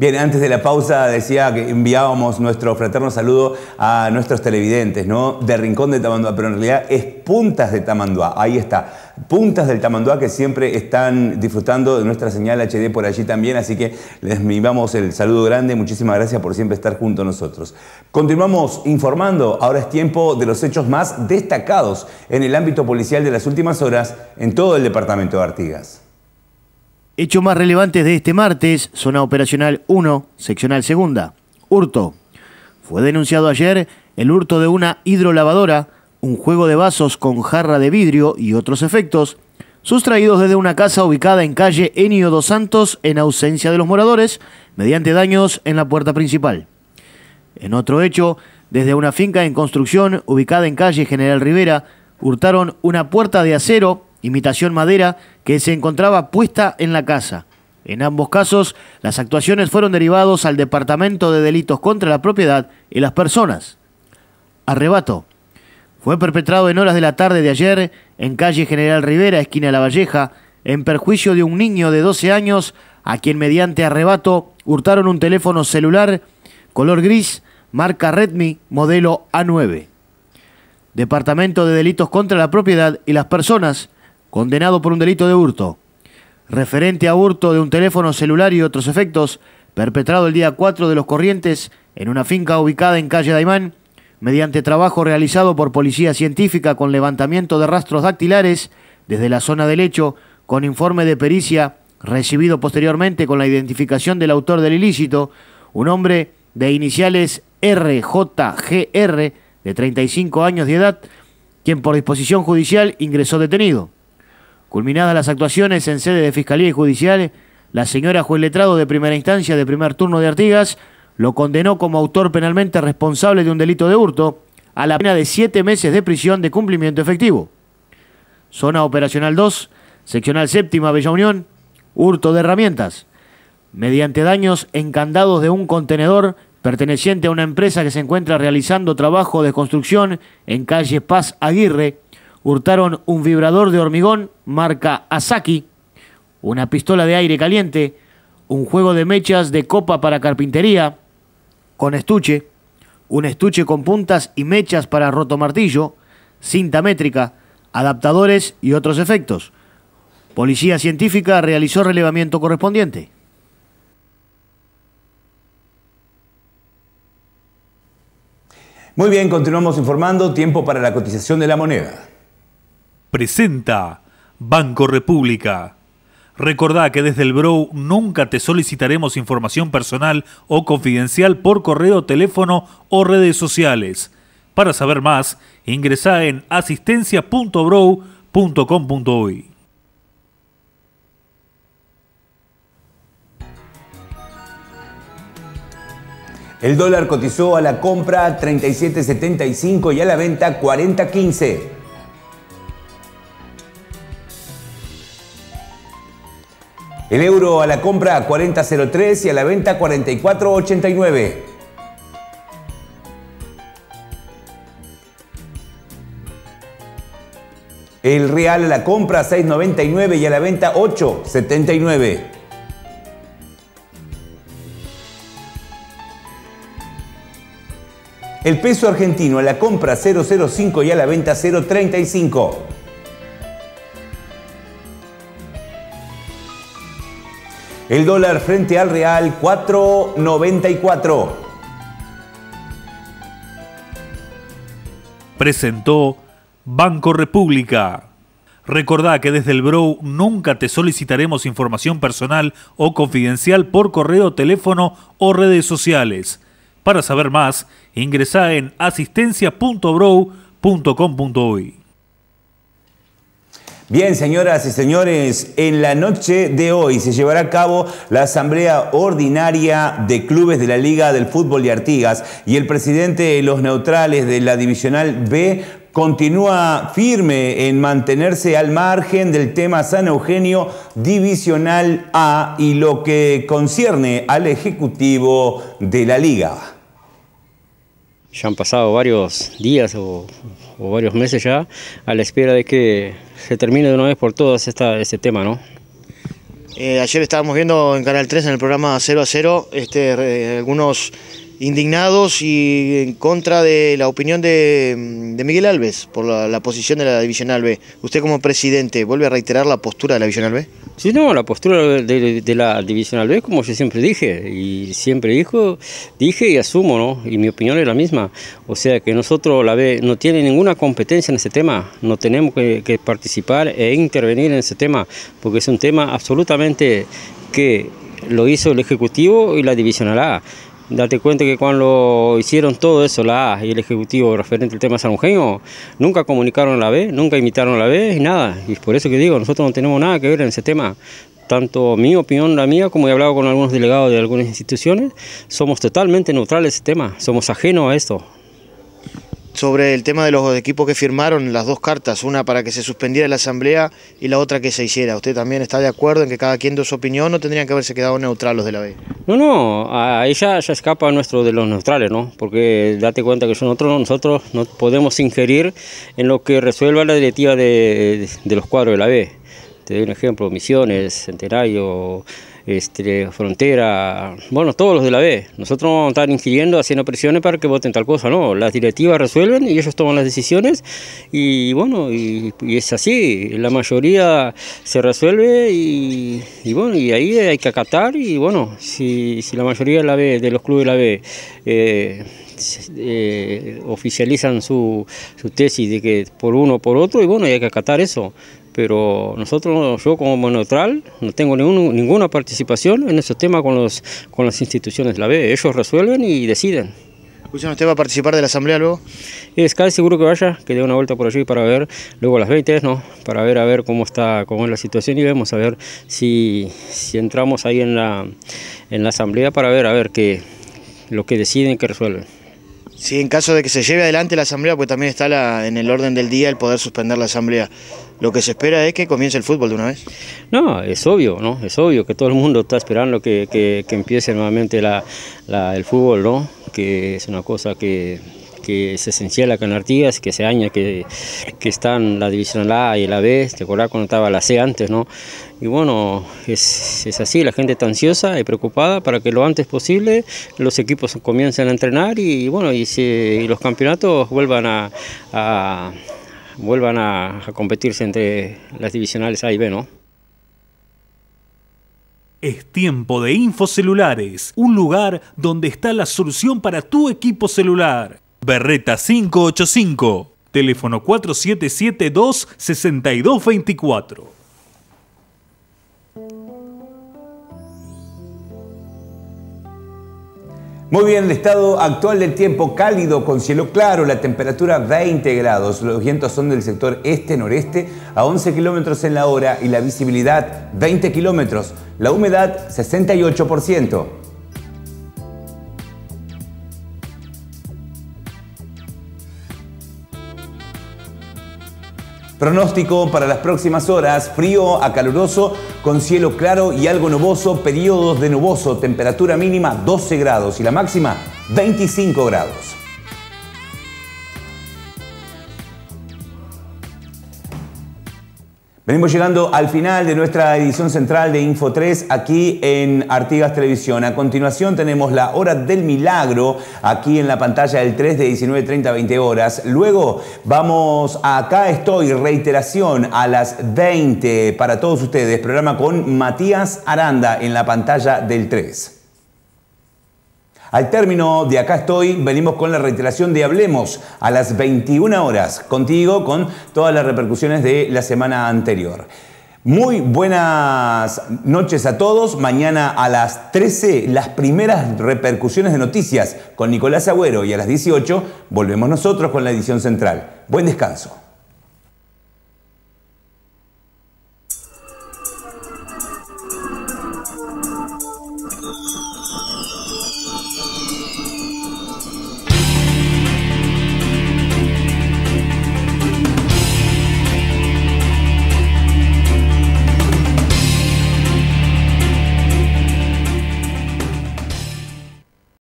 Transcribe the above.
Bien, antes de la pausa decía que enviábamos nuestro fraterno saludo a nuestros televidentes, ¿no? De Rincón de Tamandua, pero en realidad es Puntas de Tamandua, ahí está. Puntas del Tamandua que siempre están disfrutando de nuestra señal HD por allí también, así que les enviamos el saludo grande, muchísimas gracias por siempre estar junto a nosotros. Continuamos informando, ahora es tiempo de los hechos más destacados en el ámbito policial de las últimas horas en todo el departamento de Artigas. Hechos más relevantes de este martes, zona operacional 1, seccional 2, Hurto. Fue denunciado ayer el hurto de una hidrolavadora, un juego de vasos con jarra de vidrio y otros efectos, sustraídos desde una casa ubicada en calle Enio dos Santos en ausencia de los moradores, mediante daños en la puerta principal. En otro hecho, desde una finca en construcción ubicada en calle General Rivera, hurtaron una puerta de acero imitación madera, que se encontraba puesta en la casa. En ambos casos, las actuaciones fueron derivados al Departamento de Delitos contra la Propiedad y las Personas. Arrebato. Fue perpetrado en horas de la tarde de ayer en calle General Rivera, esquina La Valleja, en perjuicio de un niño de 12 años a quien mediante arrebato hurtaron un teléfono celular color gris, marca Redmi, modelo A9. Departamento de Delitos contra la Propiedad y las Personas, condenado por un delito de hurto, referente a hurto de un teléfono celular y otros efectos, perpetrado el día 4 de los Corrientes en una finca ubicada en calle Daimán, mediante trabajo realizado por policía científica con levantamiento de rastros dactilares desde la zona del hecho, con informe de pericia recibido posteriormente con la identificación del autor del ilícito, un hombre de iniciales RJGR de 35 años de edad, quien por disposición judicial ingresó detenido. Culminadas las actuaciones en sede de Fiscalía y Judicial, la señora juez letrado de primera instancia de primer turno de Artigas lo condenó como autor penalmente responsable de un delito de hurto a la pena de siete meses de prisión de cumplimiento efectivo. Zona Operacional 2, Seccional Séptima, Bella Unión, hurto de herramientas, mediante daños encandados de un contenedor perteneciente a una empresa que se encuentra realizando trabajo de construcción en calle Paz Aguirre, hurtaron un vibrador de hormigón marca Asaki, una pistola de aire caliente, un juego de mechas de copa para carpintería, con estuche, un estuche con puntas y mechas para roto martillo, cinta métrica, adaptadores y otros efectos. Policía Científica realizó relevamiento correspondiente. Muy bien, continuamos informando. Tiempo para la cotización de la moneda presenta Banco República. Recordá que desde el Brow nunca te solicitaremos información personal o confidencial por correo, teléfono o redes sociales. Para saber más, ingresá en asistencia.brow.com.uy. El dólar cotizó a la compra 37.75 y a la venta 40.15. El euro a la compra 40.03 y a la venta 44.89. El real a la compra 6.99 y a la venta 8.79. El peso argentino a la compra 0.05 y a la venta 0.35. El dólar frente al real 4.94. Presentó Banco República. Recordá que desde el Brow nunca te solicitaremos información personal o confidencial por correo, teléfono o redes sociales. Para saber más, ingresá en asistencia.brow.com.uy. Bien, señoras y señores, en la noche de hoy se llevará a cabo la Asamblea Ordinaria de Clubes de la Liga del Fútbol de Artigas y el presidente de los neutrales de la Divisional B continúa firme en mantenerse al margen del tema San Eugenio Divisional A y lo que concierne al Ejecutivo de la Liga. Ya han pasado varios días o, varios meses ya a la espera de que se termine de una vez por todas este tema, ¿no? Eh, ayer estábamos viendo en Canal 3, en el programa 0 a 0, este, algunos indignados y en contra de la opinión de, Miguel Alves por la, posición de la división B. Usted como presidente, ¿vuelve a reiterar la postura de la división B? Sí, no, la postura de, la Divisional B, como yo siempre dije, y siempre dijo, dije y asumo, ¿no? Y mi opinión es la misma. O sea que nosotros, la B, no tiene ninguna competencia en ese tema, no tenemos que, que participar e intervenir en ese tema, porque es un tema absolutamente que lo hizo el Ejecutivo y la Divisional A. Date cuenta que cuando hicieron todo eso, la A y el Ejecutivo referente al tema San Eugenio, nunca comunicaron la B, nunca imitaron la B y nada. Y por eso que digo, nosotros no tenemos nada que ver en ese tema. Tanto mi opinión, la mía, como he hablado con algunos delegados de algunas instituciones, somos totalmente neutrales en ese tema, somos ajenos a esto sobre el tema de los equipos que firmaron las dos cartas, una para que se suspendiera la asamblea y la otra que se hiciera. ¿Usted también está de acuerdo en que cada quien de su opinión no tendrían que haberse quedado neutrales los de la B? No, no, ahí ya, ya escapa nuestro de los neutrales, ¿no? Porque date cuenta que nosotros, nosotros no podemos ingerir en lo que resuelva la directiva de, de los cuadros de la B. Te doy un ejemplo, Misiones, Centenario este, Frontera, bueno, todos los de la B. Nosotros vamos a estar ingiriendo, haciendo presiones para que voten tal cosa, ¿no? Las directivas resuelven y ellos toman las decisiones y bueno, y, es así, la mayoría se resuelve y, bueno, y ahí hay que acatar y bueno, si, la mayoría de la B, de los clubes de la B, eh, eh, oficializan su, tesis de que por uno o por otro y bueno, hay que acatar eso pero nosotros, yo como neutral, no tengo ninguna participación en esos temas con, las instituciones la B. Ellos resuelven y deciden. ¿usted va a participar de la asamblea luego? Es casi seguro que vaya, que dé una vuelta por allí para ver, luego las 20, ¿no? Para ver a ver cómo está, cómo es la situación y vemos a ver si, entramos ahí en la, en asamblea para ver a ver lo que deciden, que resuelven. Sí, en caso de que se lleve adelante la asamblea, pues también está la, en el orden del día el poder suspender la asamblea. Lo que se espera es que comience el fútbol de una vez. No, es obvio, ¿no? Es obvio que todo el mundo está esperando que, empiece nuevamente el fútbol, ¿no? Que es una cosa que que es esencial acá en Artigas, que se años que, que están la División A y la B, te acordás cuando estaba la C antes, ¿no? Y bueno, es, es, así, la gente está ansiosa y preocupada para que lo antes posible los equipos comiencen a entrenar y, bueno, y, los campeonatos vuelvan a, a vuelvan a, a competirse entre las divisionales A y B, ¿no? Es tiempo de Infocelulares, un lugar donde está la solución para tu equipo celular. Berreta 585, teléfono 4772-6224. Muy bien, el estado actual del tiempo cálido con cielo claro, la temperatura 20 grados, los vientos son del sector este-noreste a 11 kilómetros en la hora y la visibilidad 20 kilómetros, la humedad 68%. Pronóstico para las próximas horas, frío a caluroso, con cielo claro y algo nuboso, periodos de nuboso, temperatura mínima 12 grados y la máxima 25 grados. Venimos llegando al final de nuestra edición central de Info 3 aquí en Artigas Televisión. A continuación tenemos la hora del milagro aquí en la pantalla del 3 de 19.30 a 20 horas. Luego vamos Acá estoy, reiteración a las 20 para todos ustedes. Programa con Matías Aranda en la pantalla del 3. Al término de Acá estoy, venimos con la reiteración de Hablemos a las 21 horas, contigo con todas las repercusiones de la semana anterior. Muy buenas noches a todos. Mañana a las 13 las primeras repercusiones de noticias con Nicolás Agüero y a las 18 volvemos nosotros con la edición central. Buen descanso.